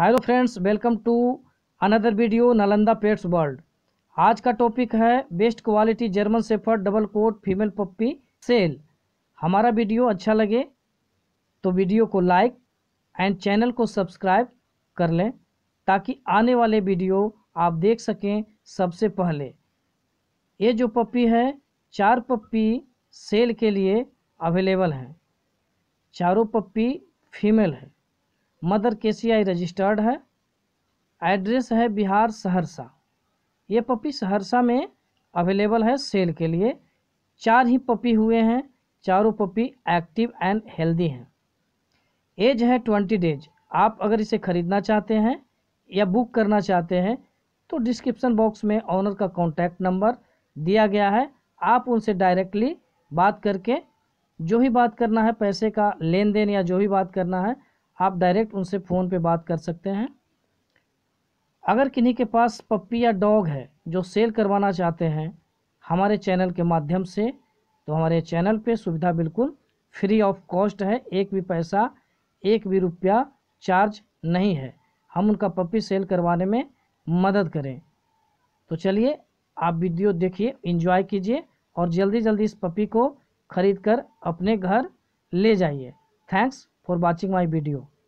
hello friends welcome to another video Nalanda pets world आज का topic है best quality German shepherd double coat female puppy sale हमारा video अच्छा लगे तो वीडियो को लाइक एंड चैनल को सब्सक्राइब कर लें ताकि आने वाले वीडियो आप देख सकें सबसे पहले ये जो पप्पी है चार पप्पी सेल के लिए अवेलेबल हैं चारों पप्पी फीमेल है मदर के सी आई रजिस्टर्ड है एड्रेस है बिहार सहरसा ये पपी सहरसा में अवेलेबल है सेल के लिए चार ही पपी हुए हैं चारों पपी एक्टिव एंड हेल्दी हैं एज है ट्वेंटी डेज आप अगर इसे ख़रीदना चाहते हैं या बुक करना चाहते हैं तो डिस्क्रिप्शन बॉक्स में ऑनर का कॉन्टैक्ट नंबर दिया गया है आप उनसे डायरेक्टली बात करके जो भी बात करना है पैसे का लेन देन या जो भी बात करना है आप डायरेक्ट उनसे फ़ोन पे बात कर सकते हैं अगर किन्हीं के पास पप्पी या डॉग है जो सेल करवाना चाहते हैं हमारे चैनल के माध्यम से तो हमारे चैनल पे सुविधा बिल्कुल फ्री ऑफ कॉस्ट है एक भी पैसा एक भी रुपया चार्ज नहीं है हम उनका पप्पी सेल करवाने में मदद करें तो चलिए आप वीडियो देखिए इंजॉय कीजिए और जल्दी जल्दी इस पपी को खरीद कर अपने घर ले जाइए थैंक्स और वाचिंग माई वीडियो